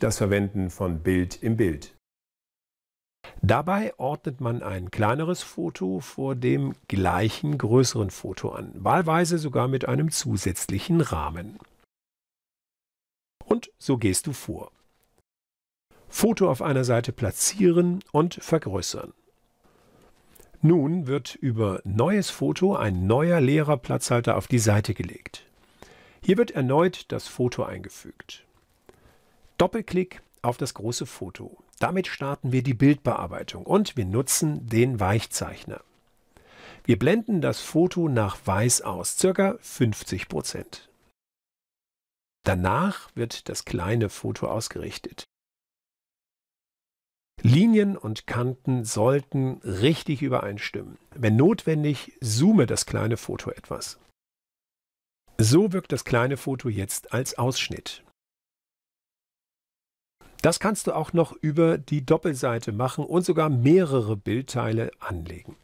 das Verwenden von Bild im Bild. Dabei ordnet man ein kleineres Foto vor dem gleichen größeren Foto an, wahlweise sogar mit einem zusätzlichen Rahmen. Und so gehst du vor. Foto auf einer Seite platzieren und vergrößern. Nun wird über neues Foto ein neuer leerer Platzhalter auf die Seite gelegt. Hier wird erneut das Foto eingefügt. Doppelklick auf das große Foto. Damit starten wir die Bildbearbeitung und wir nutzen den Weichzeichner. Wir blenden das Foto nach Weiß aus, ca. 50%. Danach wird das kleine Foto ausgerichtet. Linien und Kanten sollten richtig übereinstimmen. Wenn notwendig, zoome das kleine Foto etwas. So wirkt das kleine Foto jetzt als Ausschnitt. Das kannst du auch noch über die Doppelseite machen und sogar mehrere Bildteile anlegen.